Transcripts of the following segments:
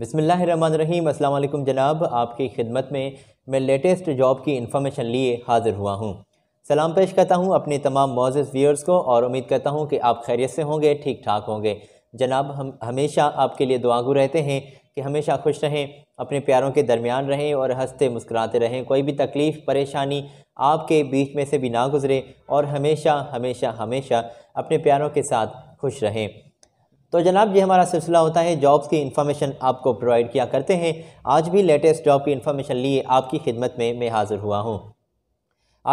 बिसमीम अल्लाम जनाब आपकी खिदमत में मैं लेटेस्ट जॉब की इन्फॉर्मेशन लिए हाज़िर हुआ हूँ सलाम पेश करता हूँ अपने तमाम मोज़ व्यूअर्स को और उम्मीद करता हूँ कि आप खैरियत से होंगे ठीक ठाक होंगे जनाब हम हमेशा आपके लिए दुआगू रहते हैं कि हमेशा खुश रहें अपने प्यारों के दरमियान रहें और हंसते मुस्कुराते रहें कोई भी तकलीफ़ परेशानी आपके बीच में से भी ना गुज़रे और हमेशा हमेशा हमेशा अपने प्यारों के साथ खुश रहें तो जनाब ये हमारा सिलसिला होता है जॉब्स की इन्फॉर्मेशन आपको प्रोवाइड किया करते हैं आज भी लेटेस्ट जॉब की इन्फॉर्मेशन लिए आपकी खिदमत में मैं हाज़िर हुआ हूँ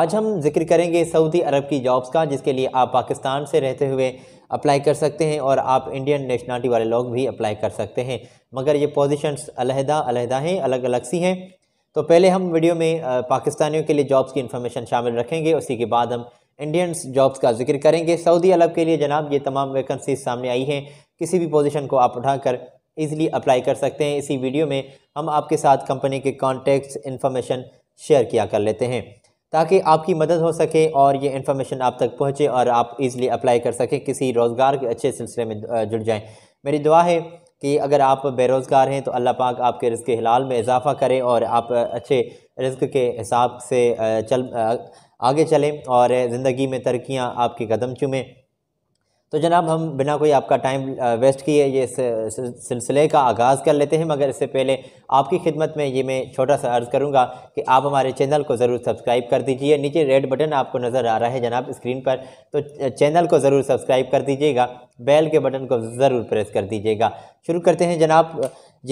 आज हम जिक्र करेंगे सऊदी अरब की जॉब्स का जिसके लिए आप पाकिस्तान से रहते हुए अप्लाई कर सकते हैं और आप इंडियन नेशनलिटी वाले लोग भी अप्लाई कर सकते हैं मगर ये पोजिशन अलहदा अलहदा हैं अलग अलग सी हैं तो पहले हम वीडियो में पाकिस्तानियों के लिए जॉब्स की इन्फॉर्मेशन शामिल रखेंगे उसी के बाद हम इंडियंस जॉब्स का जिक्र करेंगे सऊदी अरब के लिए जनाब ये तमाम वैकेंसीज सामने आई हैं किसी भी पोजीशन को आप उठाकर ईजिली अप्लाई कर सकते हैं इसी वीडियो में हम आपके साथ कंपनी के कॉन्टेक्ट्स इन्फॉर्मेशन शेयर किया कर लेते हैं ताकि आपकी मदद हो सके और ये इन्फॉर्मेशन आप तक पहुँचे और आप इज़िली अप्लाई कर सकें किसी रोज़गार के अच्छे सिलसिले में जुड़ जाएँ मेरी दुआ है कि अगर आप बेरोज़गार हैं तो अल्लाह पाक आपके रिज़ हिलाल में इजाफ़ा करें और आप अच्छे रिज़ के हिसाब से चल आगे चलें और ज़िंदगी में तरक्याँ आपके कदम चूमें तो जनाब हम बिना कोई आपका टाइम वेस्ट किए ये सिलसिले का आगाज़ कर लेते हैं मगर इससे पहले आपकी खिदमत में ये मैं छोटा सा अर्ज़ करूँगा कि आप हमारे चैनल को ज़रूर सब्सक्राइब कर दीजिए नीचे रेड बटन आपको नज़र आ रहा है जनाब स्क्रीन पर तो चैनल को ज़रूर सब्सक्राइब कर दीजिएगा बेल के बटन को ज़रूर प्रेस कर दीजिएगा शुरू करते हैं जनाब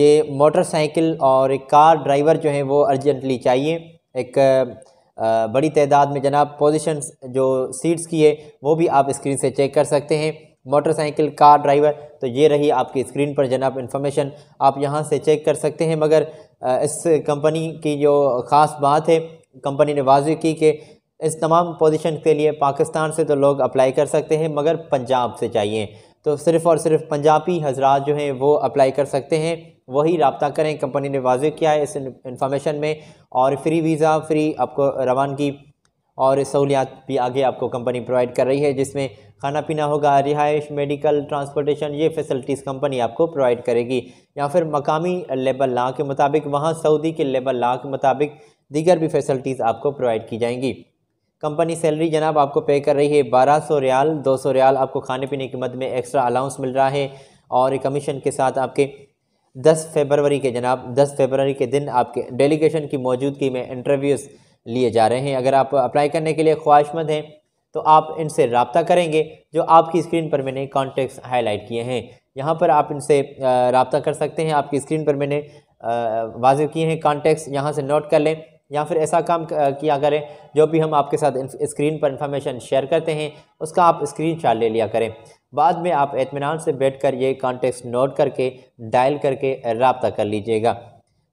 ये मोटरसाइकिल और एक कार ड्राइवर जो है वो अर्जेंटली चाहिए एक बड़ी तादाद में जनाब पोजिशन जो सीट्स की है वो भी आप स्क्रीन से चेक कर सकते हैं मोटरसाइकिल कार ड्राइवर तो ये रही आपकी स्क्रीन पर जनाब इन्फॉर्मेशन आप यहाँ से चेक कर सकते हैं मगर इस कंपनी की जो ख़ास बात है कंपनी ने वाजह की कि इस तमाम पोजीशन के लिए पाकिस्तान से तो लोग अप्लाई कर सकते हैं मगर पंजाब से चाहिए तो सिर्फ़ और सिर्फ पंजाबी हजरात जो हैं वो अप्लाई कर सकते हैं वही रबता करें कंपनी ने वाजे किया है इस इंफॉर्मेशन में और फ्री वीज़ा फ्री आपको रवानगी और सहूलियात भी आगे आपको कंपनी प्रोवाइड कर रही है जिसमें खाना पीना होगा रिहाइश मेडिकल ट्रांसपोर्टेशन ये फैसिलिटीज़ कंपनी आपको प्रोवाइड करेगी या फिर मकामी लेबर ला के मुताबिक वहाँ सऊदी के लेबर ला के मुताबिक दीगर भी फैसिलिटीज़ आपको प्रोवाइड की जाएंगी कंपनी सैलरी जनाब आपको पे कर रही है बारह सौ रियाल दो सौ रियाल आपको खाने पीने की मद में एक्स्ट्रा अलाउंस मिल रहा है और कमीशन के साथ आपके दस फरवरी के जनाब दस फरवरी के दिन आपके डेलीगेशन की मौजूदगी में इंटरव्यूज़ लिए जा रहे हैं अगर आप अप्लाई करने के लिए ख्वाहिशमंद हैं तो आप इनसे रबता करेंगे जो आपकी स्क्रीन पर मैंने कॉन्टेक्ट्स हाईलाइट किए हैं यहाँ पर आप इनसे रबता कर सकते हैं आपकी स्क्रीन पर मैंने वाज किए हैं कॉन्टेक्ट्स यहाँ से नोट कर लें या फिर ऐसा काम किया करें जो भी हम आपके साथ स्क्रीन पर इंफॉर्मेशन शेयर करते हैं उसका आप स्क्रीन ले लिया करें बाद में आप इतमान से बैठ कर ये कॉन्टेक्ट नोट करके डायल करके रबता कर लीजिएगा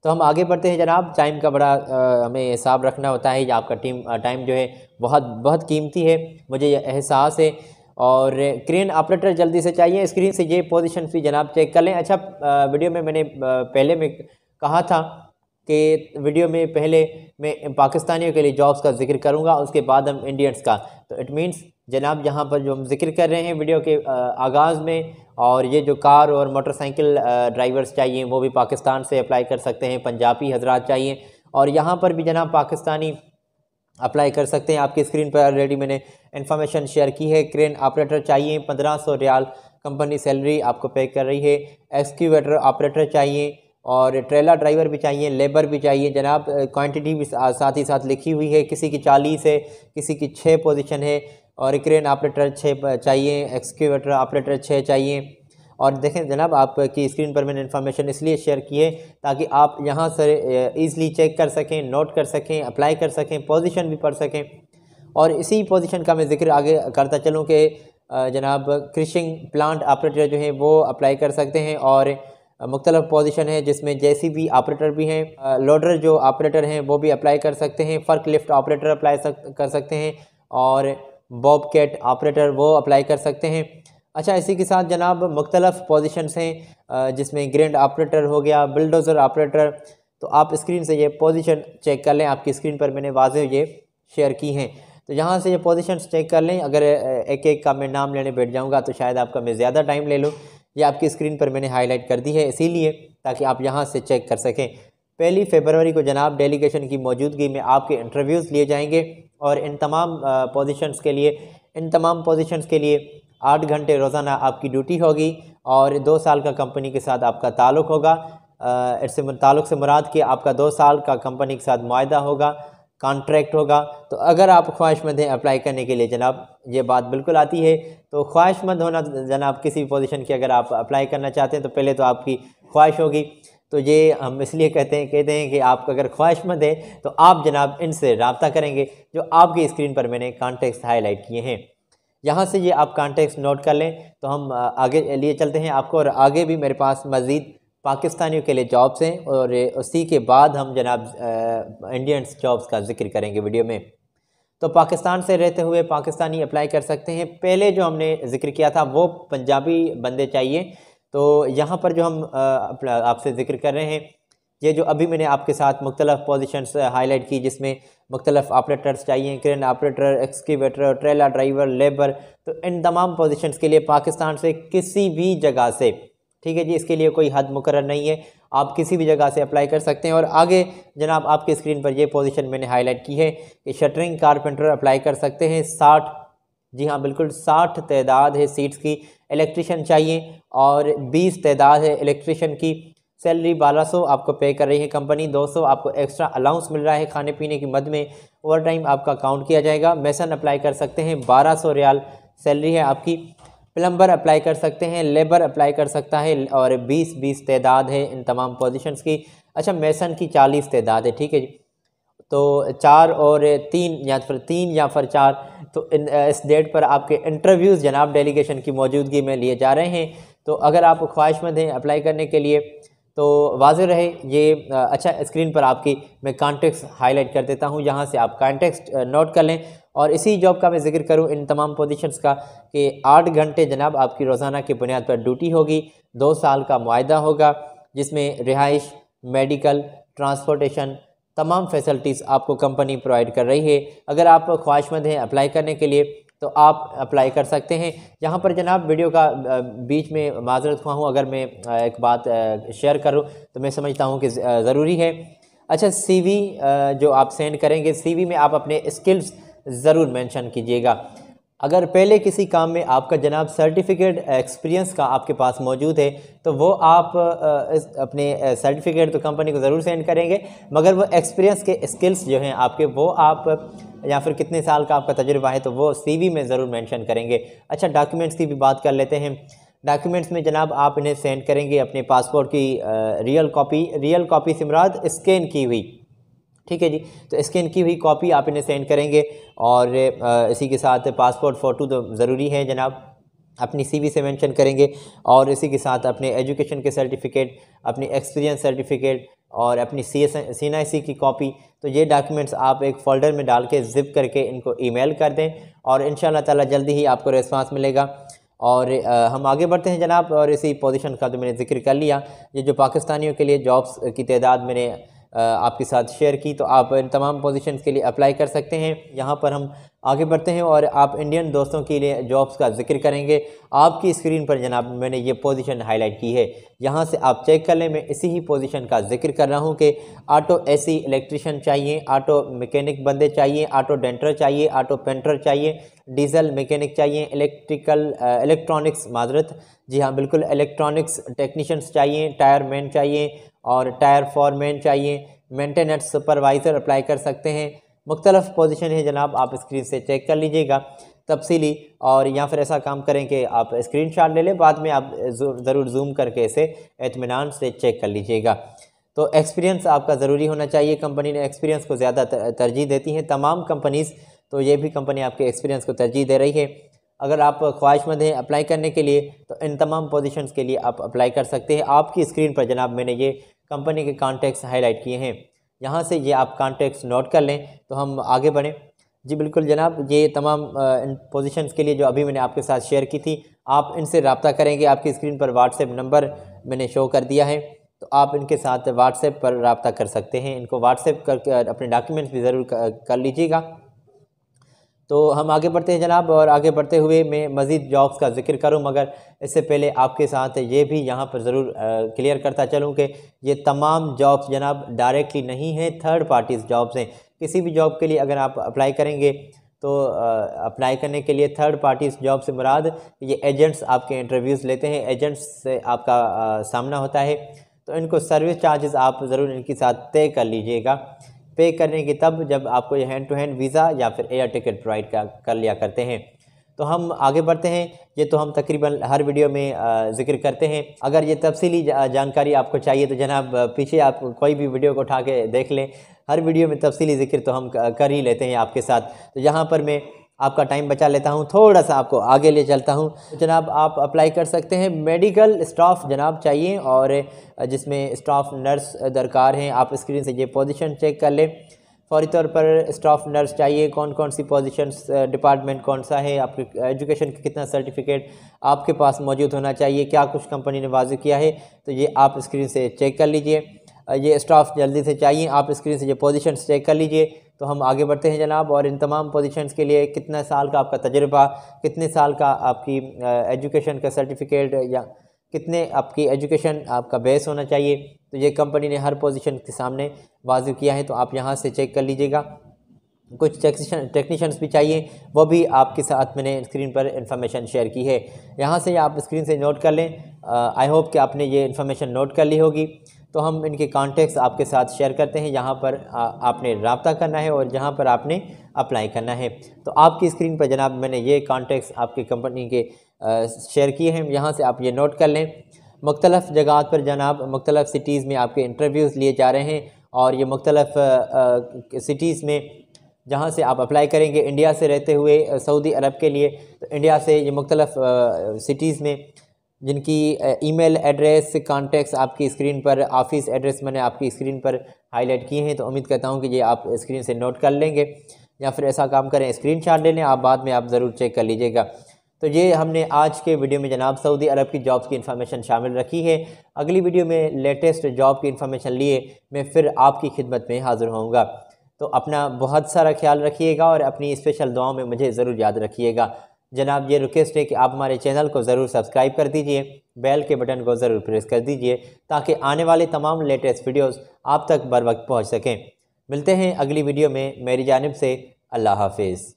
तो हम आगे बढ़ते हैं जनाब टाइम का बड़ा आ, हमें हिसाब रखना होता है या आपका टीम टाइम जो है बहुत बहुत कीमती है मुझे यह एहसास है और क्रेन ऑपरेटर जल्दी से चाहिए स्क्रीन से ये पोजीशन भी जनाब चेक कर लें अच्छा वीडियो में मैंने पहले में कहा था के वीडियो में पहले मैं पाकिस्तानियों के लिए जॉब्स का जिक्र करूँगा उसके बाद हम इंडियंस का तो इट मींस जनाब यहाँ पर जो हम जिक्र कर रहे हैं वीडियो के आगाज़ में और ये जो कार और मोटरसाइकिल ड्राइवर्स चाहिए वो भी पाकिस्तान से अप्लाई कर सकते हैं पंजाबी हजरात चाहिए और यहाँ पर भी जनाब पाकिस्तानी अप्लाई कर सकते हैं आपकी स्क्रीन पर ऑलरेडी मैंने इन्फॉर्मेशन शेयर की है क्रेन ऑपरेटर चाहिए पंद्रह सौ रियाल कंपनी सैलरी आपको पे कर रही है एक्सक्यूवेटर ऑपरेटर चाहिए और ट्रेलर ड्राइवर भी चाहिए लेबर भी चाहिए जनाब क्वांटिटी भी साथ ही साथ लिखी हुई है किसी की चालीस है किसी की छः पोजीशन है और क्रेन ऑपरेटर छः चाहिए एक्सक्यूवेटर ऑपरेटर छः चाहिए और देखें जनाब आपकी स्क्रीन पर मैंने इन्फॉर्मेशन इसलिए शेयर की है ताकि आप यहाँ से ईज़िली चेक कर सकें नोट कर सकें अप्लाई कर सकें पोजिशन भी पढ़ सकें और इसी पोजिशन का मैं जिक्र आगे करता चलूँ कि जनाब क्रिशिंग प्लांट ऑपरेटर जो है वो अप्लाई कर सकते हैं और मुख्तलिफ पोजिशन है जिसमें जैसी भी ऑपरेटर भी हैं लोडर जो ऑपरेटर हैं वो भी अप्लाई कर सकते हैं फ़र्क लिफ्ट ऑपरेटर अप्लाई सक, कर सकते हैं और बॉब कैट ऑपरेटर वो अप्लाई कर सकते हैं अच्छा इसी के साथ जनाब मुख्तलफ पोजिशन हैं जिसमें ग्रैंड ऑपरेटर हो गया बुलडोज़र ऑपरेटर तो आप स्क्रीन से ये पोजिशन चेक कर लें आपकी स्क्रीन पर मैंने वाजे ये शेयर की हैं तो यहाँ से ये पोजिशन चेक कर लें अगर एक एक का मैं नाम लेने बैठ जाऊँगा तो शायद आपका मैं ज़्यादा टाइम ले लूँ ये आपकी स्क्रीन पर मैंने हाईलाइट कर दी है इसीलिए ताकि आप यहाँ से चेक कर सकें पहली फेबरवरी को जनाब डेलीगेशन की मौजूदगी में आपके इंटरव्यूज़ लिए जाएंगे और इन तमाम पोजीशंस के लिए इन तमाम पोजीशंस के लिए आठ घंटे रोज़ाना आपकी ड्यूटी होगी और दो साल का कंपनी के साथ आपका ताल्लुक होगा इससे ताल्लुक से मुराद कि आपका दो साल का कंपनी के साथ माह होगा कॉन्ट्रैक्ट होगा तो अगर आप ख्वाहिशमंद हैं अप्लाई करने के लिए जनाब ये बात बिल्कुल आती है तो ख्वाहिशमंद होना जनाब किसी भी पोजीशन की अगर आप अप्लाई करना चाहते हैं तो पहले तो आपकी ख्वाहिश होगी तो ये हम इसलिए कहते हैं कहते हैं कि आप अगर ख्वाहिशमंद है तो आप जनाब इनसे रबता करेंगे जो आपकी स्क्रीन पर मैंने कॉन्टेक्ट हाईलाइट किए हैं यहाँ से ये आप कॉन्टेक्ट नोट कर लें तो हम आगे लिए चलते हैं आपको और आगे भी मेरे पास मज़ीद पाकिस्तानियों के लिए जॉब्स हैं और उसी के बाद हम जनाब इंडियंस जॉब्स का जिक्र करेंगे वीडियो में तो पाकिस्तान से रहते हुए पाकिस्तानी अप्लाई कर सकते हैं पहले जो हमने जिक्र किया था वो पंजाबी बंदे चाहिए तो यहाँ पर जो हम आपसे जिक्र कर रहे हैं ये जो अभी मैंने आपके साथ मुख्तलफ़ पोजिशंस हाईलाइट की जिसमें मुख्तलिफ ऑपरेटर्स चाहिए crane operator excavator trailer driver labour तो इन तमाम पोजिशन के लिए पाकिस्तान से किसी भी जगह से ठीक है जी इसके लिए कोई हद मुकर नहीं है आप किसी भी जगह से अप्लाई कर सकते हैं और आगे जनाब आपके स्क्रीन पर ये पोजीशन मैंने हाईलाइट की है कि शटरिंग कारपेंटर अप्लाई कर सकते हैं साठ जी हाँ बिल्कुल साठ तदाद है सीट्स की इलेक्ट्रिशन चाहिए और बीस तदाद है इलेक्ट्रिशन की सैलरी बारह सौ आपको पे कर रही है कंपनी दो सौ आपको एक्स्ट्रा अलाउंस मिल रहा है खाने पीने की मद में ओवर टाइम आपका काउंट किया जाएगा मैसन अप्लाई कर सकते हैं बारह सौ रियाल सैलरी है आपकी प्लम्बर अप्लाई कर सकते हैं लेबर अप्लाई कर सकता है और 20 20 तदाद है इन तमाम पोजीशंस की अच्छा मेसन की 40 तदाद है ठीक है जी तो चार और तीन या फिर तीन या फिर चार तो इन इस डेट पर आपके इंटरव्यूज़ जनाब डेलीगेशन की मौजूदगी में लिए जा रहे हैं तो अगर आप ख्वाहिशमंद हैं अप्लाई करने के लिए तो वाज रहे ये अच्छा स्क्रीन पर आपकी मैं कॉन्टेक्ट हाईलाइट कर देता हूँ यहाँ से आप कॉन्टेक्स्ट नोट कर लें और इसी जॉब का मैं जिक्र करूं इन तमाम पोजीशंस का कि आठ घंटे जनाब आपकी रोज़ाना की बुनियाद पर ड्यूटी होगी दो साल का माह होगा जिसमें रिहाइश मेडिकल ट्रांसपोर्टेशन तमाम फैसिलिटीज़ आपको कंपनी प्रोवाइड कर रही है अगर आप ख्वाहिशमंद हैं अप्लाई करने के लिए तो आप अप्लाई कर सकते हैं यहाँ पर जनाब वीडियो का बीच में माजरत हुआ हूँ अगर मैं एक बात शेयर करूँ तो मैं समझता हूँ कि ज़रूरी है अच्छा सीवी जो आप सेंड करेंगे सीवी में आप अपने स्किल्स ज़रूर मेंशन कीजिएगा अगर पहले किसी काम में आपका जनाब सर्टिफिकेट एक्सपीरियंस का आपके पास मौजूद है तो वो आप अपने सर्टिफिकेट तो कंपनी को ज़रूर सेंड करेंगे मगर वो एक्सपीरियंस के स्किल्स जो हैं आपके वो आप या फिर कितने साल का आपका तजुर्बा है तो वो सीवी में ज़रूर मेंशन करेंगे अच्छा डॉक्यूमेंट्स की भी बात कर लेते हैं डॉक्यूमेंट्स में जनाब आप इन्हें सेंड करेंगे अपने पासपोर्ट की रियल कॉपी रियल कॉपी से मुराद स्कैन की हुई ठीक है जी तो स्कैन की हुई कॉपी आप इन्हें सेंड करेंगे और इसी के साथ पासपोर्ट फ़ोटो तो ज़रूरी है जनाब अपनी सीवी से मेंशन करेंगे और इसी के साथ अपने एजुकेशन के सर्टिफिकेट अपनी एक्सपीरियंस सर्टिफिकेट और अपनी सी एस सी की कॉपी तो ये डॉक्यूमेंट्स आप एक फ़ोल्डर में डाल के जिप करके इनको ईमेल कर दें और इन ताला जल्दी ही आपको रिस्पांस मिलेगा और हम आगे बढ़ते हैं जनाब और इसी पोजीशन का तो मैंने जिक्र कर लिया ये जो पाकिस्तानियों के लिए जॉब्स की तदाद मैंने आपके साथ शेयर की तो आप इन तमाम पोजीशंस के लिए अप्लाई कर सकते हैं यहाँ पर हम आगे बढ़ते हैं और आप इंडियन दोस्तों के लिए जॉब्स का जिक्र करेंगे आपकी स्क्रीन पर जनाब मैंने ये पोजीशन हाईलाइट की है यहाँ से आप चेक कर लें मैं इसी ही पोजीशन का जिक्र कर रहा हूँ कि ऑटो एसी इलेक्ट्रिशियन चाहिए ऑटो मैकेनिक बंदे चाहिए ऑटो डेंटर चाहिए ऑटो पेंटर चाहिए डीजल मैकेनिक चाहिए इलेक्ट्रिकल इलेक्ट्रॉनिक्स माजरत जी हाँ बिल्कुल इलेक्ट्रॉनिक्स टेक्नीशियंस चाहिए टायर मैन चाहिए और टायर मैन चाहिए मेंटेनेंस सुपरवाइज़र अप्लाई कर सकते हैं मुख्तलफ पोजिशन है जनाब आप स्क्रीन से चेक कर लीजिएगा तफसीली और या फिर ऐसा काम करें कि आप स्क्रीन शॉट ले लें बाद में आप ज़रूर जूम करके इसे इतमान से चेक कर लीजिएगा तो एक्सपीरियंस आपका ज़रूरी होना चाहिए कंपनी ने एक्सपीरियंस को ज़्यादा तरजीह देती हैं तमाम कंपनीज़ तो ये भी कंपनी आपके एक्सपीरियंस को तरजीह दे रही है अगर आप ख्वाहिशमंद हैं अप्लाई करने के लिए तो इन तमाम पोजीशंस के लिए आप अप्लाई कर सकते हैं आपकी स्क्रीन पर जनाब मैंने ये कंपनी के कॉन्टैक्ट्स हाईलाइट किए हैं यहाँ से ये आप कॉन्टेक्ट नोट कर लें तो हम आगे बढ़ें जी बिल्कुल जनाब ये तमाम पोजिशन के लिए जो अभी मैंने आपके साथ शेयर की थी आप इनसे रबता करेंगे आपकी स्क्रीन पर व्हाट्सएप नंबर मैंने शो कर दिया है तो आप इनके साथ व्हाट्सएप पर रबता कर सकते हैं इनको व्हाट्सएप कर अपने डॉक्यूमेंट्स भी ज़रूर कर लीजिएगा तो हम आगे बढ़ते हैं जनाब और आगे बढ़ते हुए मैं मज़ीद जॉब्स का जिक्र करूं मगर इससे पहले आपके साथ ये भी यहाँ पर ज़रूर क्लियर करता चलूं कि ये तमाम जॉब्स जनाब डायरेक्टली नहीं हैं थर्ड पार्टीज़ जॉब्स हैं किसी भी जॉब के लिए अगर आप अप्लाई करेंगे तो अप्लाई करने के लिए थर्ड पार्टीज जॉब से मुराद ये एजेंट्स आपके इंटरव्यूज़ लेते हैं एजेंट्स से आपका सामना होता है तो इनको सर्विस चार्जेस आप ज़रूर इनके साथ तय कर लीजिएगा पे करने की तब जब आपको हैंड टू हैंड वीज़ा या फिर एयर टिकट प्रोवाइड कर लिया करते हैं तो हम आगे बढ़ते हैं ये तो हम तकरीबन हर वीडियो में जिक्र करते हैं अगर ये तफसीली जानकारी आपको चाहिए तो जनाब पीछे आप कोई भी वीडियो को उठा के देख लें हर वीडियो में तफसीली जिक्र तो हम कर ही लेते हैं आपके साथ तो यहाँ पर मैं आपका टाइम बचा लेता हूँ थोड़ा सा आपको आगे ले चलता हूँ तो जनाब आप अप्लाई कर सकते हैं मेडिकल स्टाफ जनाब चाहिए और जिसमें स्टाफ नर्स दरकार हैं आप स्क्रीन से ये पोजीशन चेक कर लें फौरी तौर पर स्टाफ नर्स चाहिए कौन कौन सी पोजीशंस डिपार्टमेंट कौन सा है आपके एजुकेशन का कितना सर्टिफिकेट आपके पास मौजूद होना चाहिए क्या कुछ कंपनी ने वाजु किया है तो ये आप स्क्रीन से चेक कर लीजिए ये स्टाफ जल्दी से चाहिए आप स्क्रीन से ये पोजीशन चेक कर लीजिए तो हम आगे बढ़ते हैं जनाब और इन तमाम पोजीशंस के लिए कितना साल का आपका तजर्बा कितने साल का आपकी एजुकेशन का सर्टिफिकेट या कितने आपकी एजुकेशन आपका बेस होना चाहिए तो ये कंपनी ने हर पोजीशन के सामने वाज किया है तो आप यहाँ से चेक कर लीजिएगा कुछ टेक्नीशियंस भी चाहिए वो भी आपके साथ मैंने स्क्रीन पर इंफॉर्मेशन शेयर की है यहाँ से आप स्क्रीन से नोट कर लें आई होप कि आपने ये इन्फॉर्मेशन नोट कर ली होगी तो हम इनके कॉन्टैक्ट्स आपके साथ शेयर करते हैं यहाँ पर आ, आपने रबता करना है और जहाँ पर आपने अप्लाई करना है तो आपकी स्क्रीन पर जनाब मैंने ये कॉन्टैक्ट्स आपकी कंपनी के शेयर किए हैं यहाँ से आप ये नोट कर लें मुख्तलफ़ जगह पर जनाब मुख्तलफ़ सिटीज़ में आपके इंटरव्यूज़ लिए जा रहे हैं और ये मुख्तलफ़ सिटीज़ में जहाँ से आप अप्लाई करेंगे इंडिया से रहते हुए सऊदी अरब के लिए तो इंडिया से ये मुख्तलफ़ सिटीज़ में जिनकी ईमेल एड्रेस कॉन्टैक्ट्स आपकी स्क्रीन पर ऑफिस एड्रेस मैंने आपकी स्क्रीन पर हाईलाइट किए हैं तो उम्मीद करता हूँ कि ये आप स्क्रीन से नोट कर लेंगे या फिर ऐसा काम करें स्क्रीन शॉट ले लें आप बाद में आप ज़रूर चेक कर लीजिएगा तो ये हमने आज के वीडियो में जनाब सऊदी अरब की जॉब्स की इन्फॉर्मेशन शामिल रखी है अगली वीडियो में लेटेस्ट जॉब की इन्फॉर्मेशन लिए मैं फिर आपकी खिदमत में हाज़िर होऊंगा तो अपना बहुत सारा ख्याल रखिएगा और अपनी स्पेशल दुआओं में मुझे ज़रूर याद रखिएगा जनाब ये रिक्वेस्ट है कि आप हमारे चैनल को ज़रूर सब्सक्राइब कर दीजिए बेल के बटन को ज़रूर प्रेस कर दीजिए ताकि आने वाले तमाम लेटेस्ट वीडियोस आप तक बर वक्त पहुँच सकें मिलते हैं अगली वीडियो में मेरी जानब से अल्लाह हाफिज़